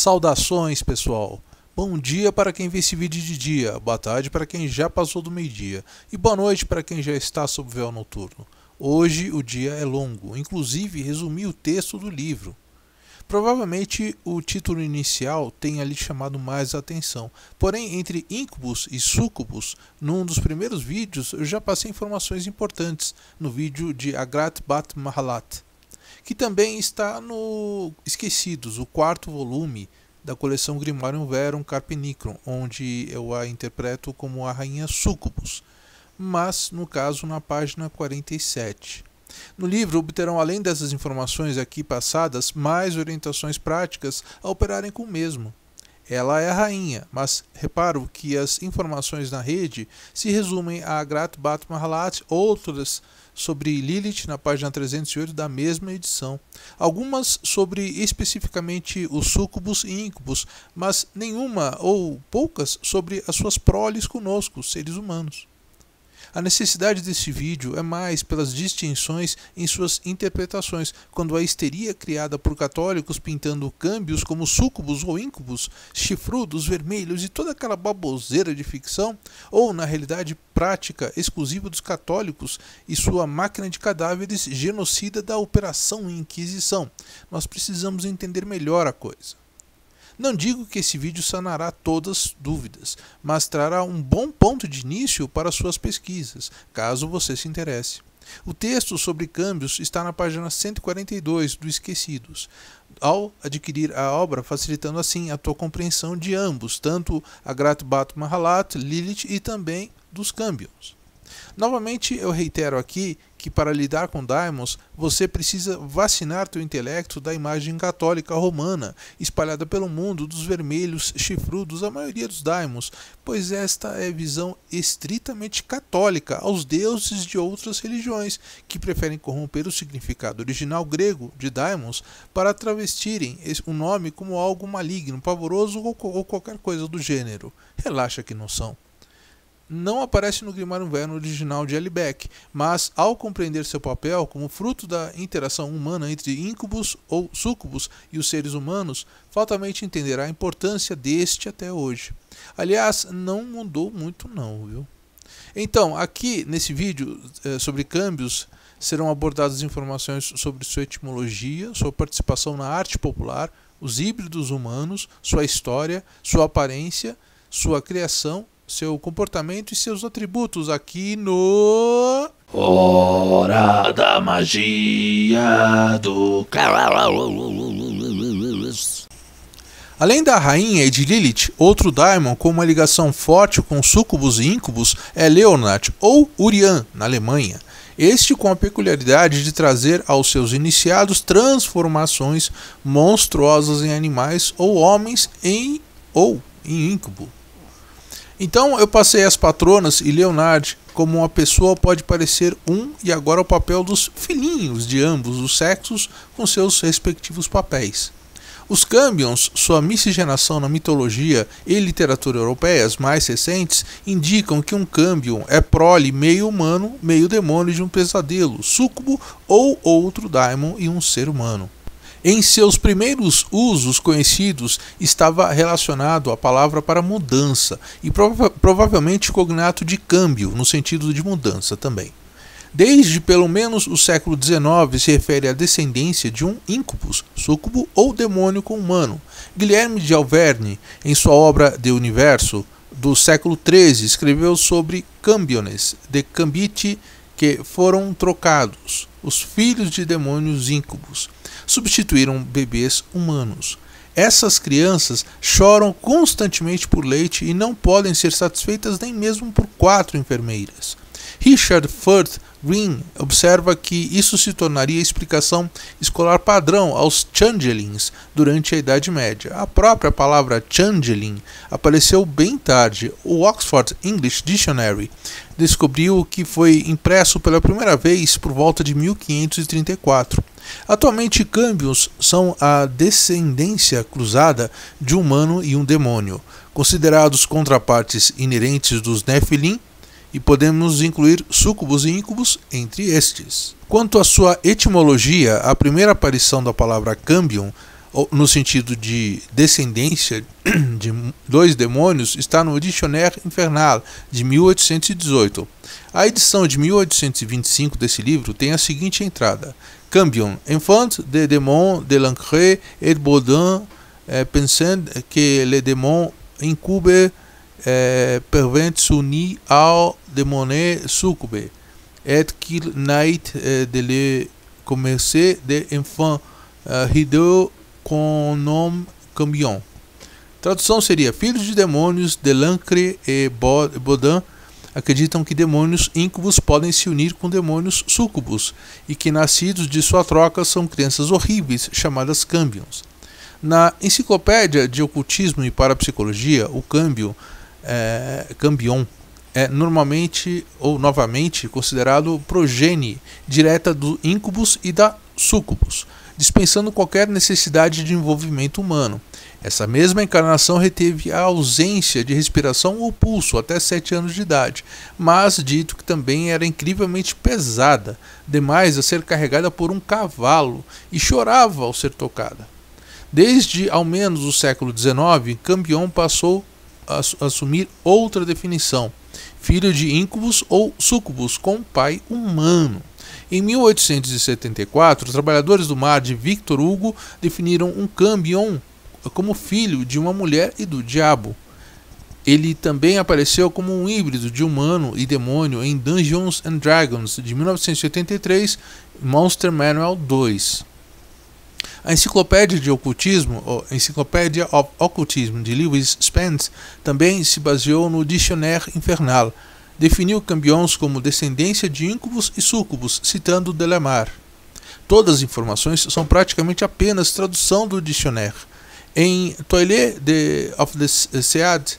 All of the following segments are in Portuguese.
Saudações, pessoal! Bom dia para quem vê esse vídeo de dia, boa tarde para quem já passou do meio-dia e boa noite para quem já está sob véu noturno. Hoje o dia é longo, inclusive resumi o texto do livro. Provavelmente o título inicial tenha lhe chamado mais atenção, porém, entre íncubos e sucubus, num dos primeiros vídeos eu já passei informações importantes no vídeo de Agrat Bat Mahalat que também está no Esquecidos, o quarto volume da coleção Grimarium Verum Carpinicron onde eu a interpreto como a rainha Sucubus, mas no caso na página 47. No livro obterão, além dessas informações aqui passadas, mais orientações práticas a operarem com o mesmo. Ela é a rainha, mas reparo que as informações na rede se resumem a Grat Bat Mahalat, outras sobre Lilith na página 308 da mesma edição. Algumas sobre especificamente os sucubus e íncubos, mas nenhuma ou poucas sobre as suas proles conosco, seres humanos. A necessidade deste vídeo é mais pelas distinções em suas interpretações, quando a histeria criada por católicos pintando câmbios como súcubos ou íncubos, chifrudos, vermelhos e toda aquela baboseira de ficção, ou na realidade prática exclusiva dos católicos e sua máquina de cadáveres genocida da Operação Inquisição. Nós precisamos entender melhor a coisa. Não digo que esse vídeo sanará todas as dúvidas, mas trará um bom ponto de início para suas pesquisas, caso você se interesse. O texto sobre câmbios está na página 142 do Esquecidos. Ao adquirir a obra, facilitando assim a tua compreensão de ambos, tanto a Gratbat Mahalat, Lilith e também dos câmbios. Novamente, eu reitero aqui que para lidar com daimons, você precisa vacinar teu intelecto da imagem católica romana, espalhada pelo mundo dos vermelhos chifrudos, a maioria dos daimons, pois esta é visão estritamente católica aos deuses de outras religiões, que preferem corromper o significado original grego de daimons para travestirem o nome como algo maligno, pavoroso ou qualquer coisa do gênero. Relaxa que não são não aparece no Grimmar Verno original de Alibec, mas ao compreender seu papel como fruto da interação humana entre íncubos ou sucubos e os seres humanos, faltamente entenderá a importância deste até hoje. Aliás, não mudou muito não, viu? Então, aqui nesse vídeo é, sobre câmbios, serão abordadas informações sobre sua etimologia, sua participação na arte popular, os híbridos humanos, sua história, sua aparência, sua criação seu comportamento e seus atributos aqui no. Hora da magia do. Além da rainha e de Lilith, outro daimon com uma ligação forte com sucubus e incubus é Leonard, ou Urian, na Alemanha. Este com a peculiaridade de trazer aos seus iniciados transformações monstruosas em animais ou homens em ou em íncubo. Então eu passei as patronas e Leonard como uma pessoa pode parecer um e agora o papel dos filhinhos de ambos os sexos com seus respectivos papéis. Os Cambions, sua miscigenação na mitologia e literatura europeias mais recentes, indicam que um Cambion é prole meio humano, meio demônio de um pesadelo, súcubo ou outro daimon e um ser humano. Em seus primeiros usos conhecidos, estava relacionado à palavra para mudança e prova provavelmente cognato de câmbio, no sentido de mudança também. Desde pelo menos o século XIX se refere à descendência de um íncubus, súcubo ou demônio com humano. Guilherme de Alverne, em sua obra De Universo, do século XIII, escreveu sobre cambiones, de cambite que foram trocados, os filhos de demônios íncubos substituíram bebês humanos. Essas crianças choram constantemente por leite e não podem ser satisfeitas nem mesmo por quatro enfermeiras. Richard Firth Green observa que isso se tornaria a explicação escolar padrão aos changelings durante a Idade Média. A própria palavra changeling apareceu bem tarde. O Oxford English Dictionary descobriu que foi impresso pela primeira vez por volta de 1534. Atualmente, câmbios são a descendência cruzada de um humano e um demônio, considerados contrapartes inerentes dos Nephilim, e podemos incluir súcubos e íncubos entre estes. Quanto à sua etimologia, a primeira aparição da palavra câmbion no sentido de descendência de dois demônios, está no Dicionário Infernal de 1818. A edição de 1825 desse livro tem a seguinte entrada: Cambion, enfant de démons de l'encre et Baudin, eh, pensant que le démon incube eh, pervent suni ao démoné succube, et qu'il night eh, de le commercer de enfant. Uh, eh, com o nome Cambion. Tradução seria: Filhos de demônios, Delancre e Bodan acreditam que demônios íncubos podem se unir com demônios súcubos e que nascidos de sua troca são crianças horríveis chamadas Cambions. Na Enciclopédia de Ocultismo e Parapsicologia, o câmbio, é, cambion, é normalmente ou novamente considerado progenie direta do íncubus e da sucubus dispensando qualquer necessidade de envolvimento humano. Essa mesma encarnação reteve a ausência de respiração ou pulso até 7 anos de idade, mas dito que também era incrivelmente pesada, demais a ser carregada por um cavalo, e chorava ao ser tocada. Desde ao menos o século XIX, Cambion passou a assumir outra definição: filho de íncubos ou sucubos com pai humano. Em 1874, os trabalhadores do mar de Victor Hugo definiram um cambion como filho de uma mulher e do diabo. Ele também apareceu como um híbrido de humano e demônio em Dungeons and Dragons de 1983, Monster Manual 2. A Enciclopédia de Ocultismo, ou Enciclopédia of Occultism de Lewis Spence, também se baseou no Dictionnaire Infernal, definiu Cambions como descendência de íncubos e súcubos, citando Delamar. Todas as informações são praticamente apenas tradução do dicionário. Em Toilet de, of the eh, Sead,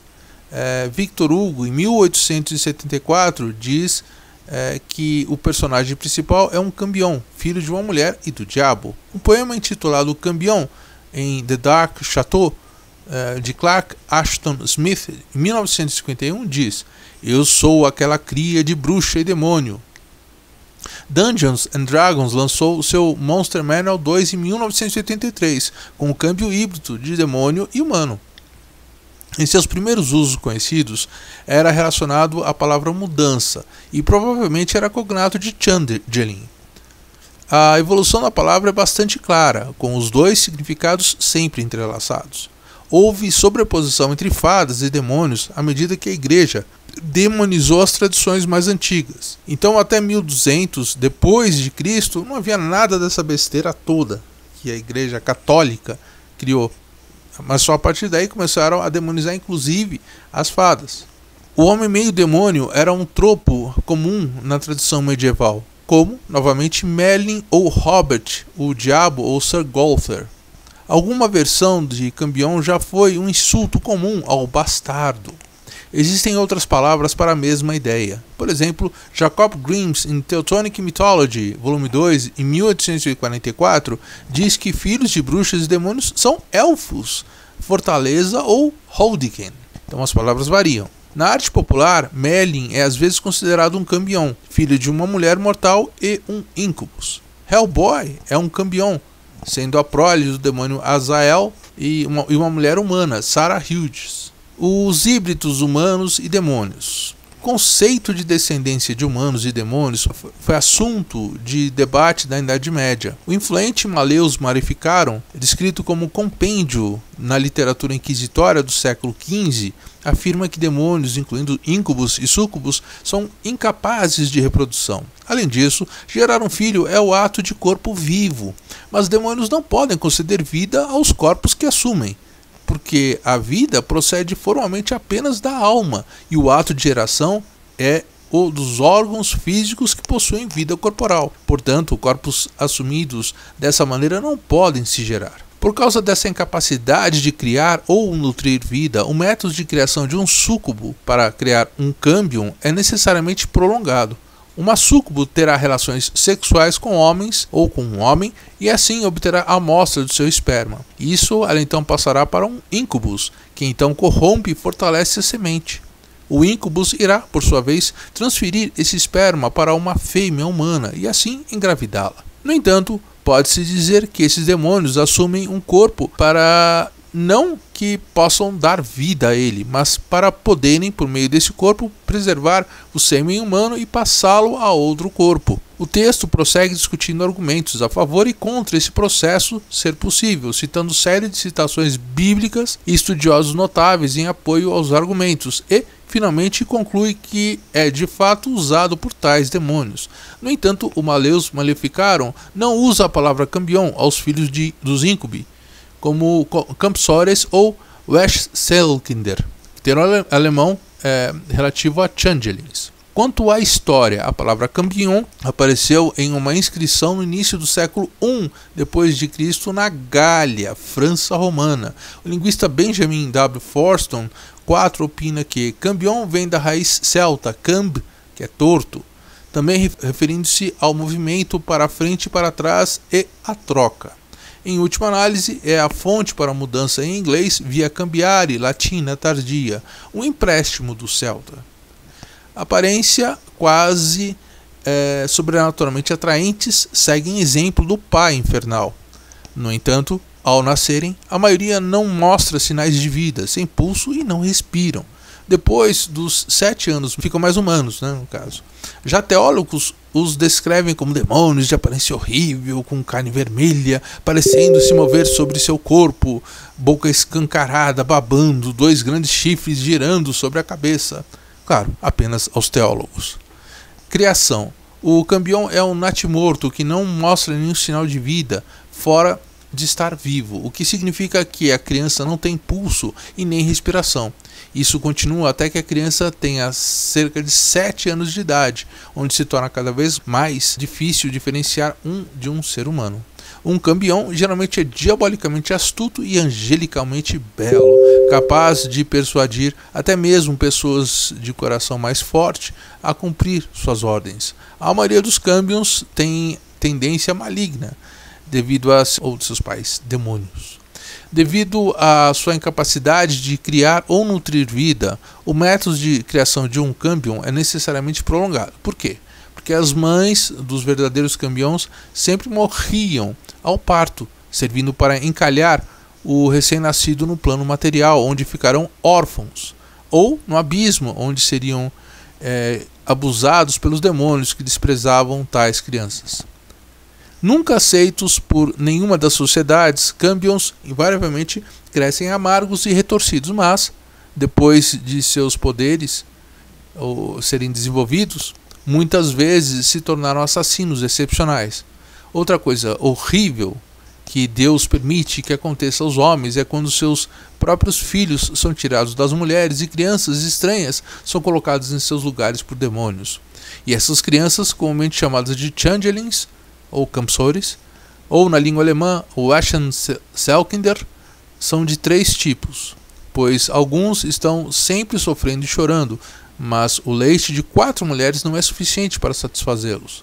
eh, Victor Hugo, em 1874, diz eh, que o personagem principal é um cambião, filho de uma mulher e do diabo. Um poema intitulado Cambião, em The Dark Chateau, eh, de Clark Ashton Smith, em 1951, diz: eu sou aquela cria de bruxa e demônio. Dungeons and Dragons lançou o seu Monster Manual 2 em 1983, com o câmbio híbrido de demônio e humano. Em seus primeiros usos conhecidos, era relacionado à palavra mudança e provavelmente era cognato de Changeling. A evolução da palavra é bastante clara, com os dois significados sempre entrelaçados houve sobreposição entre fadas e demônios à medida que a igreja demonizou as tradições mais antigas. Então até 1200 depois de Cristo não havia nada dessa besteira toda que a igreja católica criou. Mas só a partir daí começaram a demonizar inclusive as fadas. O homem meio demônio era um tropo comum na tradição medieval, como novamente Merlin ou Robert, o diabo ou Sir Golfer. Alguma versão de cambião já foi um insulto comum ao bastardo. Existem outras palavras para a mesma ideia. Por exemplo, Jacob Grimes, em Teutonic Mythology, volume 2, em 1844, diz que filhos de bruxas e demônios são elfos, fortaleza ou holdiken. Então as palavras variam. Na arte popular, Merlin é às vezes considerado um cambião, filho de uma mulher mortal e um íncubus. Hellboy é um cambião, sendo a prole do demônio Azael e uma, e uma mulher humana, Sarah Hughes. Os híbridos humanos e demônios conceito de descendência de humanos e demônios foi assunto de debate da Idade Média. O influente Maleus Maleficarum, descrito como compêndio na literatura inquisitória do século XV, afirma que demônios, incluindo íncubos e súcubos, são incapazes de reprodução. Além disso, gerar um filho é o ato de corpo vivo, mas demônios não podem conceder vida aos corpos que assumem porque a vida procede formalmente apenas da alma e o ato de geração é o dos órgãos físicos que possuem vida corporal. Portanto, corpos assumidos dessa maneira não podem se gerar. Por causa dessa incapacidade de criar ou nutrir vida, o método de criação de um súcubo para criar um câmbio é necessariamente prolongado. Uma súcubo terá relações sexuais com homens ou com um homem e assim obterá a amostra do seu esperma. Isso ela então passará para um incubus, que então corrompe e fortalece a semente. O incubus irá, por sua vez, transferir esse esperma para uma fêmea humana e assim engravidá-la. No entanto, pode-se dizer que esses demônios assumem um corpo para não que possam dar vida a ele, mas para poderem, por meio desse corpo, preservar o sêmen humano e passá-lo a outro corpo. O texto prossegue discutindo argumentos a favor e contra esse processo ser possível, citando série de citações bíblicas e estudiosos notáveis em apoio aos argumentos e finalmente conclui que é de fato usado por tais demônios. No entanto, o Maleus Maleficarum não usa a palavra cambion aos filhos de, dos Incubi, como Camp ou Westselkinder, termo alemão é, relativo a changelings. Quanto à história, a palavra campeão apareceu em uma inscrição no início do século I depois de Cristo na Gália, França romana. O linguista Benjamin W. Forston IV opina que campeão vem da raiz celta camb, que é torto, também referindo-se ao movimento para frente e para trás e a troca. Em última análise, é a fonte para a mudança em inglês via cambiare latina tardia, um empréstimo do celta. Aparência quase é, sobrenaturalmente atraentes seguem exemplo do pai infernal. No entanto, ao nascerem, a maioria não mostra sinais de vida, sem pulso e não respiram. Depois dos sete anos, ficam mais humanos, né, no caso. Já teólogos os descrevem como demônios de aparência horrível, com carne vermelha, parecendo se mover sobre seu corpo, boca escancarada, babando, dois grandes chifres girando sobre a cabeça. Claro, apenas aos teólogos. Criação. O cambion é um natimorto que não mostra nenhum sinal de vida, fora de estar vivo, o que significa que a criança não tem pulso e nem respiração. Isso continua até que a criança tenha cerca de 7 anos de idade, onde se torna cada vez mais difícil diferenciar um de um ser humano. Um cambião geralmente é diabolicamente astuto e angelicalmente belo, capaz de persuadir até mesmo pessoas de coração mais forte a cumprir suas ordens. A maioria dos cambions tem tendência maligna, devido a outros seus pais, demônios. Devido à sua incapacidade de criar ou nutrir vida, o método de criação de um câmbion é necessariamente prolongado. Por quê? Porque as mães dos verdadeiros cambions sempre morriam ao parto, servindo para encalhar o recém-nascido no plano material, onde ficarão órfãos, ou no abismo, onde seriam é, abusados pelos demônios que desprezavam tais crianças nunca aceitos por nenhuma das sociedades, Cambions invariavelmente crescem amargos e retorcidos, mas, depois de seus poderes ou, serem desenvolvidos, muitas vezes se tornaram assassinos excepcionais. Outra coisa horrível que Deus permite que aconteça aos homens é quando seus próprios filhos são tirados das mulheres e crianças estranhas são colocadas em seus lugares por demônios. E essas crianças, comumente chamadas de changelings, ou Campsores, ou na língua alemã o Aschenselkinder, são de três tipos, pois alguns estão sempre sofrendo e chorando, mas o leite de quatro mulheres não é suficiente para satisfazê-los.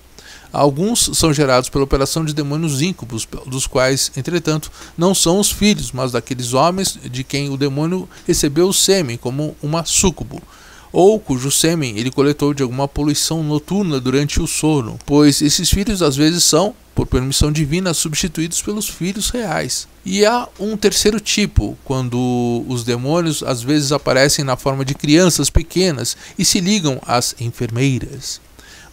Alguns são gerados pela operação de demônios íncubos, dos quais, entretanto, não são os filhos, mas daqueles homens de quem o demônio recebeu o sêmen, como uma súcubo ou cujo sêmen ele coletou de alguma poluição noturna durante o sono, pois esses filhos às vezes são, por permissão divina, substituídos pelos filhos reais. E há um terceiro tipo, quando os demônios às vezes aparecem na forma de crianças pequenas e se ligam às enfermeiras.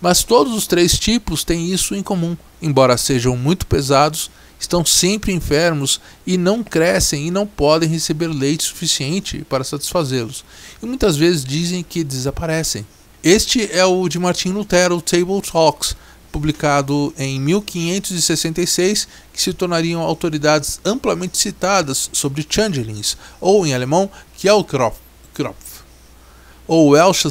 Mas todos os três tipos têm isso em comum, embora sejam muito pesados estão sempre enfermos e não crescem e não podem receber leite suficiente para satisfazê-los, e muitas vezes dizem que desaparecem. Este é o de Martin Lutero, Table Talks, publicado em 1566, que se tornariam autoridades amplamente citadas sobre changelings, ou em alemão, Kielkropf, ou Welsh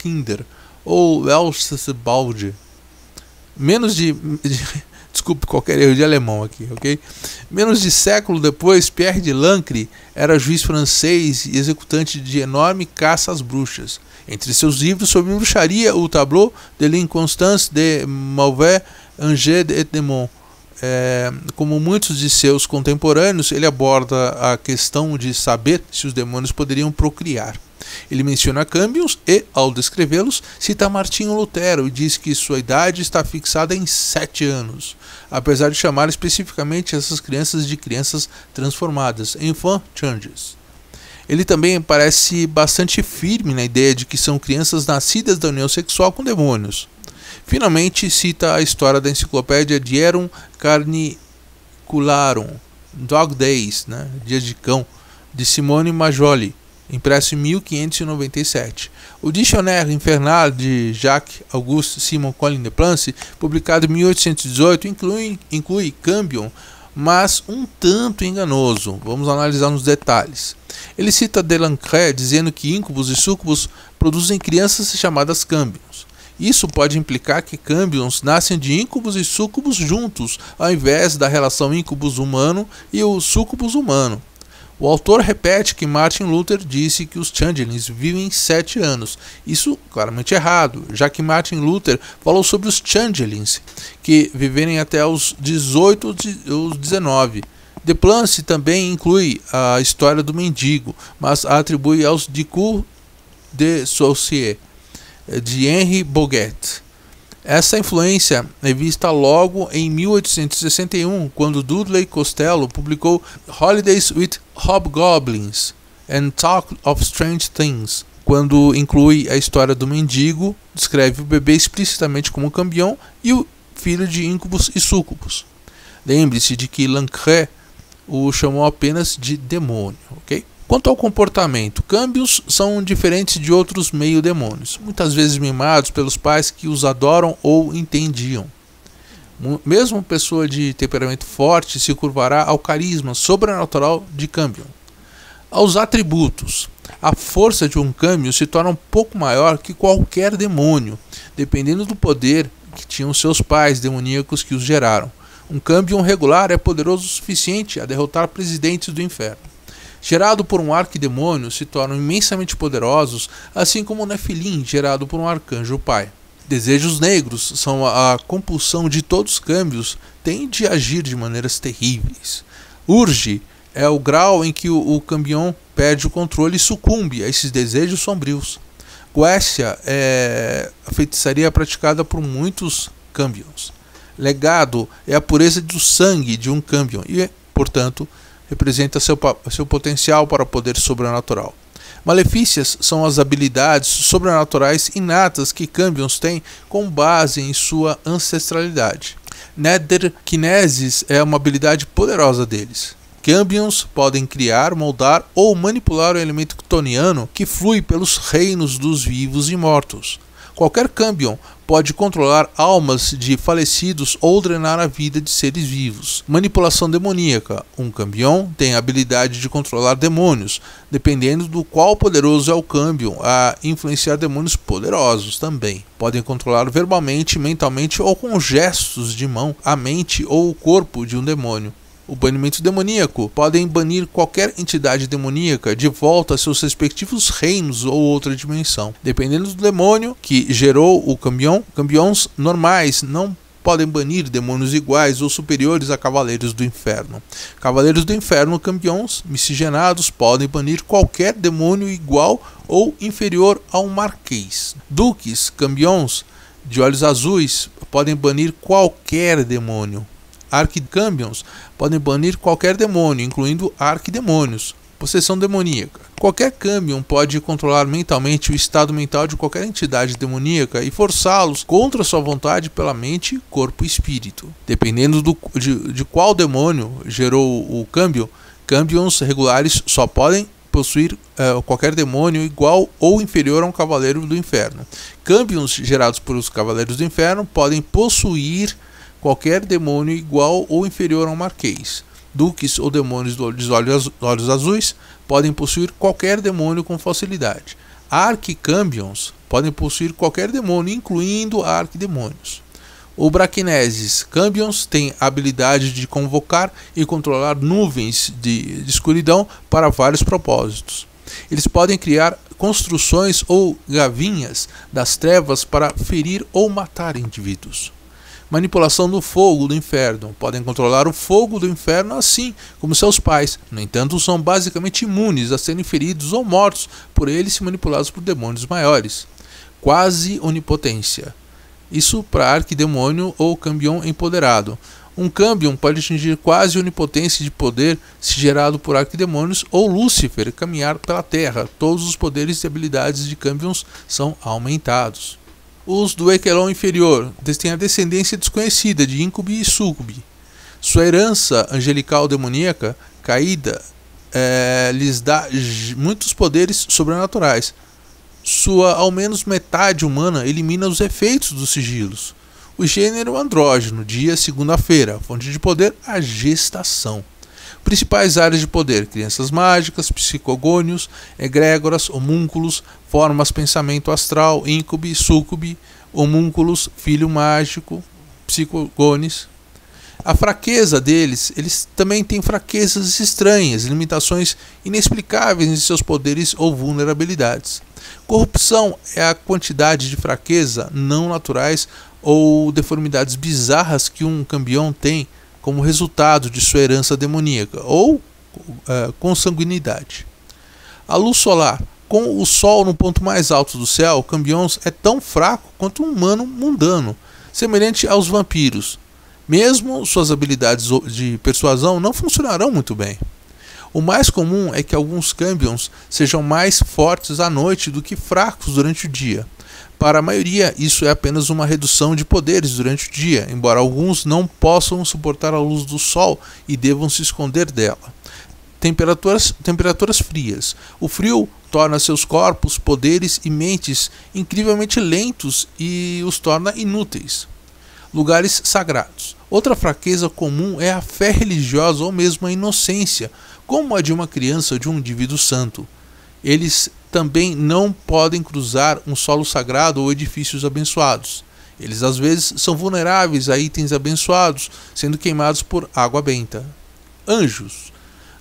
Kinder, ou Welsh Balde menos de, de desculpe qualquer erro de alemão aqui, ok? Menos de século depois, Pierre de Lancre era juiz francês e executante de enorme caça às bruxas. Entre seus livros sobre bruxaria, o Tableau de l'Inconstance de Mauvais Angers et Demon. É, como muitos de seus contemporâneos, ele aborda a questão de saber se os demônios poderiam procriar. Ele menciona câmbios e, ao descrevê-los, cita Martinho Lutero e diz que sua idade está fixada em 7 anos, apesar de chamar especificamente essas crianças de crianças transformadas, enfant changes. Ele também parece bastante firme na ideia de que são crianças nascidas da união sexual com demônios. Finalmente, cita a história da enciclopédia Dierum Carnicularum, Dog Days, né? dias de Cão, de Simone Majoli, impresso em 1597. O Dicionário Infernal de Jacques-Auguste Simon Colin de Plancy, publicado em 1818, inclui, inclui Cambion, mas um tanto enganoso. Vamos analisar nos detalhes. Ele cita Delancre dizendo que íncubos e súcubos produzem crianças chamadas cambions. Isso pode implicar que câmbions nascem de íncubos e súcubos juntos, ao invés da relação íncubos humano e o súcubos humano. O autor repete que Martin Luther disse que os changelings vivem sete anos. Isso claramente errado, já que Martin Luther falou sobre os changelings, que viverem até os 18 ou 19. De Plance também inclui a história do mendigo, mas a atribui aos Dicou de Saussure, de Henri Boguet. Essa influência é vista logo em 1861, quando Dudley Costello publicou Holidays with Hobgoblins and Talk of Strange Things, quando inclui a história do mendigo, descreve o bebê explicitamente como campeão e o filho de íncubos e súcubos. Lembre-se de que Lancret o chamou apenas de demônio, ok? Quanto ao comportamento, câmbios são diferentes de outros meio-demônios, muitas vezes mimados pelos pais que os adoram ou entendiam. Mesmo pessoa de temperamento forte se curvará ao carisma sobrenatural de câmbio. Aos atributos, a força de um câmbio se torna um pouco maior que qualquer demônio, dependendo do poder que tinham seus pais demoníacos que os geraram. Um câmbio regular é poderoso o suficiente a derrotar presidentes do inferno gerado por um arquidemônio, se tornam imensamente poderosos, assim como o Nefilim, gerado por um arcanjo pai. Desejos negros são a, compulsão de todos os câmbios, tem de agir de maneiras terríveis. Urge é o grau em que o, o cambião perde o controle e sucumbe a esses desejos sombrios. Guécia é a feitiçaria praticada por muitos cambions. Legado é a pureza do sangue de um câmbion e, portanto, representa seu, seu potencial para o poder sobrenatural. Malefícias são as habilidades sobrenaturais inatas que Cambions tem com base em sua ancestralidade. Netherkinesis é uma habilidade poderosa deles. Cambions podem criar, moldar ou manipular o elemento ktoniano que flui pelos reinos dos vivos e mortos. Qualquer câmbion pode controlar almas de falecidos ou drenar a vida de seres vivos. Manipulação demoníaca. Um cambion tem a habilidade de controlar demônios, dependendo do qual poderoso é o cambion, a influenciar demônios poderosos também. Podem controlar verbalmente, mentalmente ou com gestos de mão a mente ou o corpo de um demônio o banimento demoníaco, podem banir qualquer entidade demoníaca de volta a seus respectivos reinos ou outra dimensão. Dependendo do demônio que gerou o campeão, campeões normais não podem banir demônios iguais ou superiores a cavaleiros do inferno. Cavaleiros do inferno campeões miscigenados podem banir qualquer demônio igual ou inferior a um marquês. Duques campeões de olhos azuis podem banir qualquer demônio. Arquidâmbions podem banir qualquer demônio, incluindo arquidemônios. Possessão demoníaca. Qualquer câmbion pode controlar mentalmente o estado mental de qualquer entidade demoníaca e forçá-los contra sua vontade pela mente, corpo e espírito. Dependendo do, de, de qual demônio gerou o câmbion, cambions regulares só podem possuir uh, qualquer demônio igual ou inferior a um cavaleiro do inferno. Cambions gerados pelos cavaleiros do inferno podem possuir qualquer demônio igual ou inferior a um marquês. Duques ou demônios dos olhos azuis podem possuir qualquer demônio com facilidade. Arquicambions podem possuir qualquer demônio, incluindo arquidemônios. O Braquineses Cambions tem a habilidade de convocar e controlar nuvens de, de escuridão para vários propósitos. Eles podem criar construções ou gavinhas das trevas para ferir ou matar indivíduos manipulação do fogo do inferno. Podem controlar o fogo do inferno assim como seus pais. No entanto, são basicamente imunes a serem feridos ou mortos por eles se manipulados por demônios maiores. Quase onipotência. Isso para arquidemônio ou cambion empoderado. Um câmbion pode atingir quase onipotência de poder se gerado por arquidemônios ou Lúcifer caminhar pela terra. Todos os poderes e habilidades de cambions são aumentados os do Equelon inferior têm a descendência desconhecida de Incubi e Sucubi. Sua herança angelical demoníaca, caída, é, lhes dá muitos poderes sobrenaturais. Sua ao menos metade humana elimina os efeitos dos sigilos. O gênero andrógeno, dia segunda-feira. Fonte de poder, a gestação. Principais áreas de poder: crianças mágicas, psicogônios, egrégoras, homúnculos, formas pensamento astral, íncubi, súcube, homúnculos, filho mágico, psicogones. A fraqueza deles, eles também têm fraquezas estranhas, limitações inexplicáveis em seus poderes ou vulnerabilidades. Corrupção é a quantidade de fraqueza não naturais ou deformidades bizarras que um campeão tem como resultado de sua herança demoníaca ou uh, consanguinidade. A luz solar com o sol no ponto mais alto do céu, Cambions é tão fraco quanto um humano mundano, semelhante aos vampiros. Mesmo suas habilidades de persuasão não funcionarão muito bem. O mais comum é que alguns Cambions sejam mais fortes à noite do que fracos durante o dia. Para a maioria, isso é apenas uma redução de poderes durante o dia, embora alguns não possam suportar a luz do sol e devam se esconder dela temperaturas, temperaturas frias. O frio torna seus corpos, poderes e mentes incrivelmente lentos e os torna inúteis. Lugares sagrados. Outra fraqueza comum é a fé religiosa ou mesmo a inocência, como a de uma criança ou de um indivíduo santo. Eles também não podem cruzar um solo sagrado ou edifícios abençoados. Eles às vezes são vulneráveis a itens abençoados, sendo queimados por água benta. Anjos.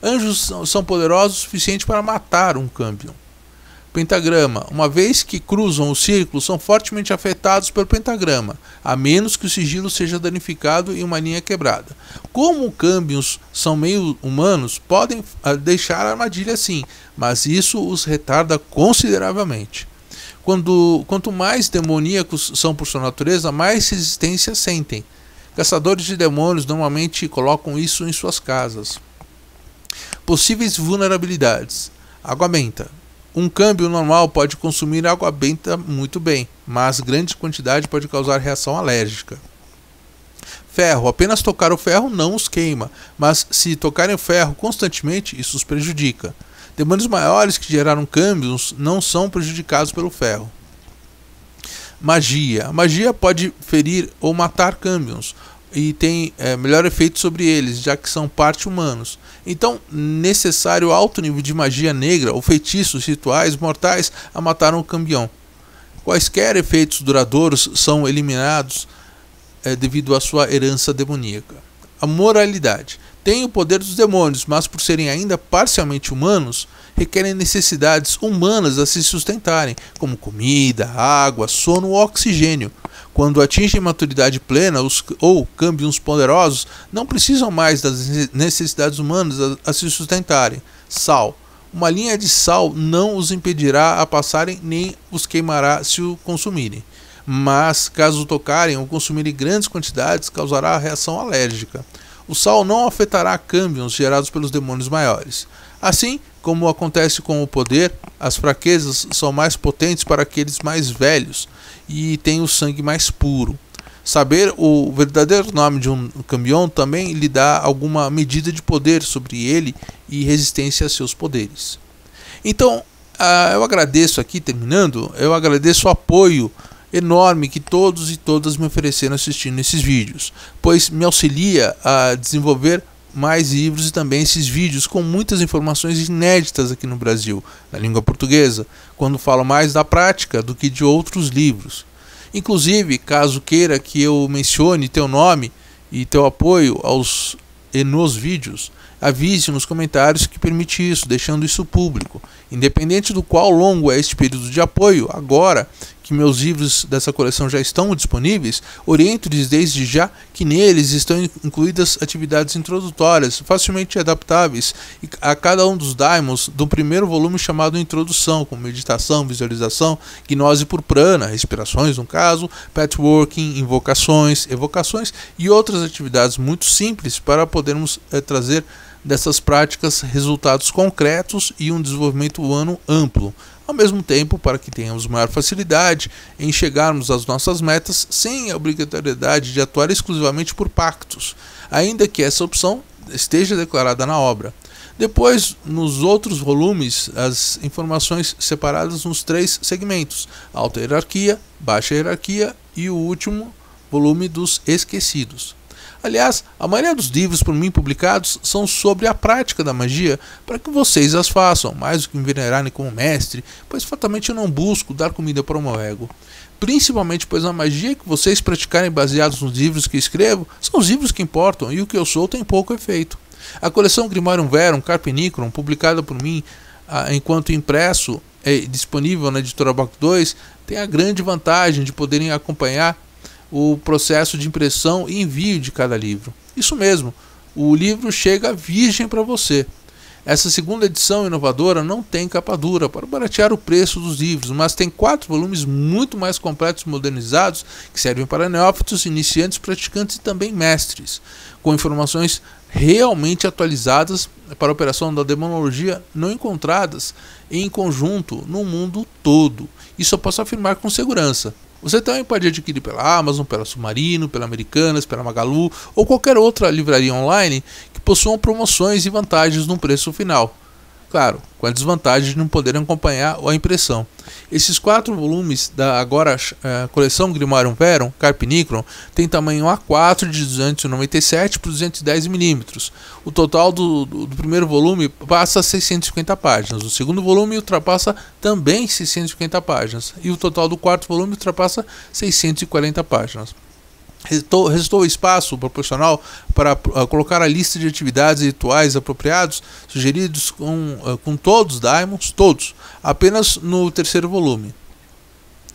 Anjos são poderosos o suficiente para matar um câmbion. Pentagrama. Uma vez que cruzam o círculo, são fortemente afetados pelo pentagrama, a menos que o sigilo seja danificado e uma linha quebrada. Como câmbios são meio humanos, podem ah, deixar a armadilha assim, mas isso os retarda consideravelmente. Quando, quanto mais demoníacos são por sua natureza, mais resistência sentem. Caçadores de demônios normalmente colocam isso em suas casas. Possíveis vulnerabilidades: água benta. Um câmbio normal pode consumir água benta muito bem, mas grande quantidade pode causar reação alérgica. Ferro: apenas tocar o ferro não os queima, mas se tocarem o ferro constantemente, isso os prejudica. Demônios maiores que geraram câmbios não são prejudicados pelo ferro. Magia: a magia pode ferir ou matar câmbios e tem é, melhor efeito sobre eles, já que são parte humanos. Então, necessário alto nível de magia negra ou feitiços rituais mortais a mataram o campeão. Quaisquer efeitos duradouros são eliminados é, devido à sua herança demoníaca. A moralidade. Tem o poder dos demônios, mas por serem ainda parcialmente humanos, requerem necessidades humanas a se sustentarem, como comida, água, sono ou oxigênio. Quando atingem maturidade plena, os, ou câmbios poderosos não precisam mais das necessidades humanas a, a se sustentarem. Sal. Uma linha de sal não os impedirá a passarem nem os queimará se o consumirem. Mas, caso tocarem ou consumirem grandes quantidades, causará reação alérgica. O sal não afetará câmbios gerados pelos demônios maiores. Assim como acontece com o poder, as fraquezas são mais potentes para aqueles mais velhos, e tem o sangue mais puro. Saber o verdadeiro nome de um caminhão também lhe dá alguma medida de poder sobre ele e resistência a seus poderes. Então, ah, eu agradeço aqui, terminando, eu agradeço o apoio enorme que todos e todas me ofereceram assistindo esses vídeos, pois me auxilia a desenvolver mais livros e também esses vídeos com muitas informações inéditas aqui no Brasil, na língua portuguesa, quando falo mais da prática do que de outros livros. Inclusive, caso queira que eu mencione teu nome e teu apoio aos e nos vídeos, avise nos comentários que permite isso, deixando isso público. Independente do qual longo é este período de apoio, agora que meus livros dessa coleção já estão disponíveis, oriento-lhes desde já que neles estão incluídas atividades introdutórias, facilmente adaptáveis a cada um dos daimons do primeiro volume chamado Introdução, como meditação, visualização, gnose por prana, respirações no caso, patchworking, invocações, evocações e outras atividades muito simples para podermos é, trazer dessas práticas resultados concretos e um desenvolvimento humano amplo ao mesmo tempo para que tenhamos maior facilidade em chegarmos às nossas metas sem a obrigatoriedade de atuar exclusivamente por pactos, ainda que essa opção esteja declarada na obra. Depois, nos outros volumes, as informações separadas nos três segmentos: alta hierarquia, baixa hierarquia e o último volume dos esquecidos. Aliás, a maioria dos livros por mim publicados são sobre a prática da magia, para que vocês as façam, mais do que me venerarem como mestre, pois fatalmente eu não busco dar comida para o meu ego. Principalmente pois a magia que vocês praticarem baseados nos livros que escrevo são os livros que importam e o que eu sou tem pouco efeito. A coleção Grimorium Verum Carpenicron, publicada por mim ah, enquanto impresso, é disponível na editora Block 2, tem a grande vantagem de poderem acompanhar o processo de impressão e envio de cada livro. Isso mesmo, o livro chega virgem para você. Essa segunda edição inovadora não tem capa dura para baratear o preço dos livros, mas tem quatro volumes muito mais completos e modernizados que servem para neófitos, iniciantes, praticantes e também mestres, com informações realmente atualizadas para a operação da demonologia não encontradas em conjunto no mundo todo. Isso eu posso afirmar com segurança. Você também pode adquirir pela Amazon, pela Submarino, pela Americanas, pela Magalu ou qualquer outra livraria online que possuam promoções e vantagens no preço final claro, com a desvantagem de não poderem acompanhar a impressão. Esses quatro volumes da agora uh, coleção Grimarium Verum, Carpinicron, tem tamanho A4 de 297 por 210 mm. O total do, do, do, primeiro volume passa 650 páginas. O segundo volume ultrapassa também 650 páginas. E o total do quarto volume ultrapassa 640 páginas. Restou, restou, espaço proporcional para uh, colocar a lista de atividades e rituais apropriados sugeridos com, uh, com todos daimons, todos, apenas no terceiro volume.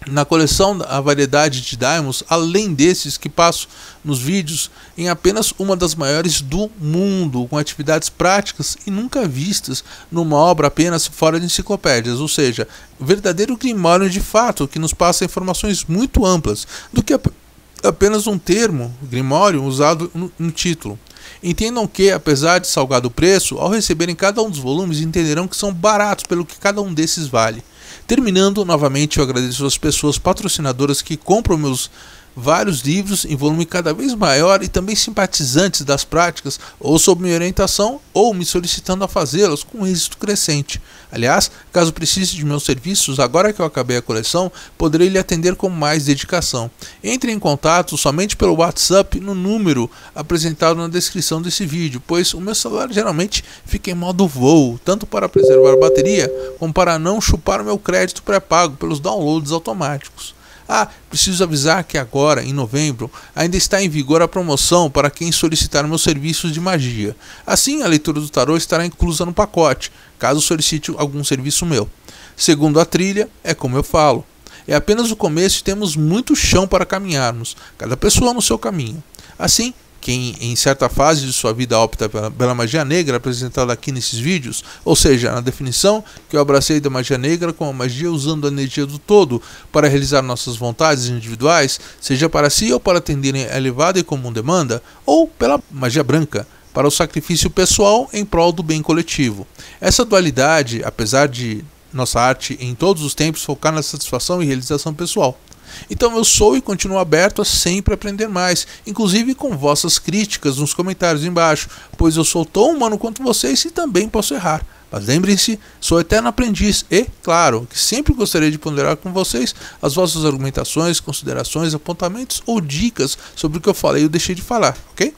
Na coleção, a variedade de daimons, além desses que passo nos vídeos, em apenas uma das maiores do mundo, com atividades práticas e nunca vistas numa obra apenas fora de enciclopédias, ou seja, verdadeiro grimório de fato que nos passa informações muito amplas do que a apenas um termo, grimório, usado no título. Entendam que, apesar de salgado o preço, ao receberem cada um dos volumes entenderão que são baratos pelo que cada um desses vale. Terminando, novamente eu agradeço às pessoas patrocinadoras que compram meus vários livros em volume cada vez maior e também simpatizantes das práticas, ou sob minha orientação, ou me solicitando a fazê-las com êxito crescente. Aliás, caso precise de meus serviços, agora que eu acabei a coleção, poderei lhe atender com mais dedicação. Entre em contato somente pelo WhatsApp no número apresentado na descrição desse vídeo, pois o meu celular geralmente fica em modo voo, tanto para preservar a bateria como para não chupar o meu crédito pré-pago pelos downloads automáticos. Ah, preciso avisar que agora, em novembro, ainda está em vigor a promoção para quem solicitar meus serviços de magia. Assim, a leitura do tarô estará inclusa no pacote, caso solicite algum serviço meu. Segundo a trilha, é como eu falo. É apenas o começo e temos muito chão para caminharmos, cada pessoa no seu caminho. Assim, quem em certa fase de sua vida opta pela, pela magia negra, apresentada aqui nesses vídeos, ou seja, na definição que eu abracei da magia negra como a magia usando a energia do todo para realizar nossas vontades individuais, seja para si ou para atenderem a elevada e comum demanda, ou pela magia branca, para o sacrifício pessoal em prol do bem coletivo. Essa dualidade, apesar de nossa arte em todos os tempos focar na satisfação e realização pessoal, então eu sou e continuo aberto a sempre aprender mais, inclusive com vossas críticas nos comentários embaixo, pois eu sou tão humano quanto vocês e também posso errar. Mas lembrem-se, sou eterno aprendiz e, claro, que sempre gostaria de ponderar com vocês as vossas argumentações, considerações, apontamentos ou dicas sobre o que eu falei ou deixei de falar, ok?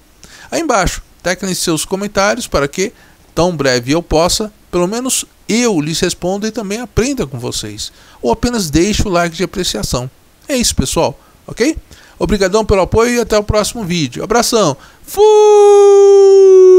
Aí embaixo, teclem seus comentários para que, tão breve eu possa, pelo menos eu lhes responda e também aprenda com vocês. Ou apenas deixe o like de apreciação. É isso, pessoal, ok? Obrigadão pelo apoio e até o próximo vídeo. Abração. Fui!